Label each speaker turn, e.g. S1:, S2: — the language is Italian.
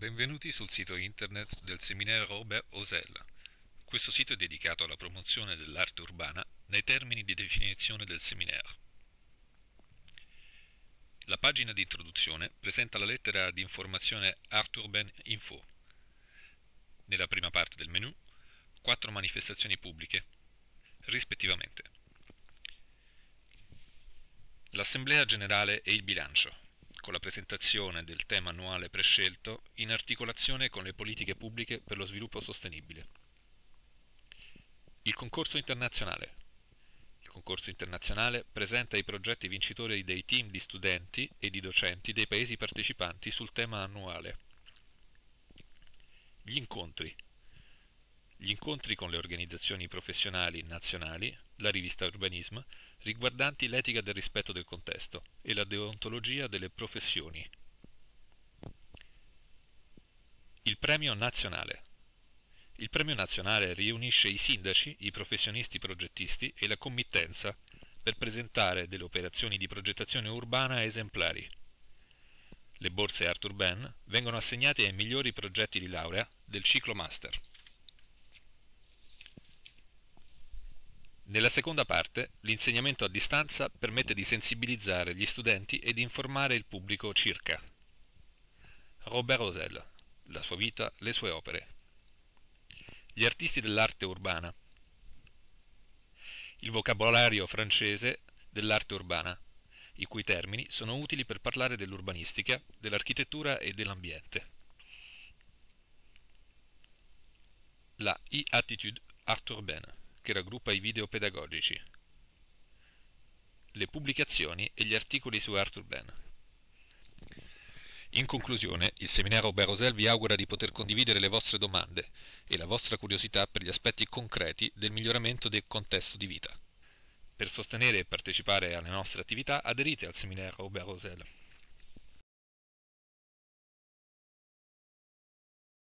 S1: Benvenuti sul sito internet del seminario Robert Osella. Questo sito è dedicato alla promozione dell'arte urbana nei termini di definizione del seminario. La pagina di introduzione presenta la lettera di informazione Art Urban Info. Nella prima parte del menu, quattro manifestazioni pubbliche, rispettivamente. L'Assemblea Generale e il Bilancio con la presentazione del tema annuale prescelto in articolazione con le politiche pubbliche per lo sviluppo sostenibile. Il concorso internazionale. Il concorso internazionale presenta i progetti vincitori dei team di studenti e di docenti dei paesi partecipanti sul tema annuale. Gli incontri gli incontri con le organizzazioni professionali nazionali, la rivista Urbanism, riguardanti l'etica del rispetto del contesto e la deontologia delle professioni. Il premio nazionale. Il premio nazionale riunisce i sindaci, i professionisti progettisti e la committenza per presentare delle operazioni di progettazione urbana esemplari. Le borse Arthur Ben vengono assegnate ai migliori progetti di laurea del ciclo master. Nella seconda parte, l'insegnamento a distanza permette di sensibilizzare gli studenti e di informare il pubblico circa Robert Rosel, la sua vita, le sue opere. Gli artisti dell'arte urbana. Il vocabolario francese dell'arte urbana, i cui termini sono utili per parlare dell'urbanistica, dell'architettura e dell'ambiente. La e-attitude art urbaine che raggruppa i video pedagogici, le pubblicazioni e gli articoli su Arthur Ben. In conclusione, il seminario Barosel vi augura di poter condividere le vostre domande e la vostra curiosità per gli aspetti concreti del miglioramento del contesto di vita. Per sostenere e partecipare alle nostre attività aderite al seminario Barosel.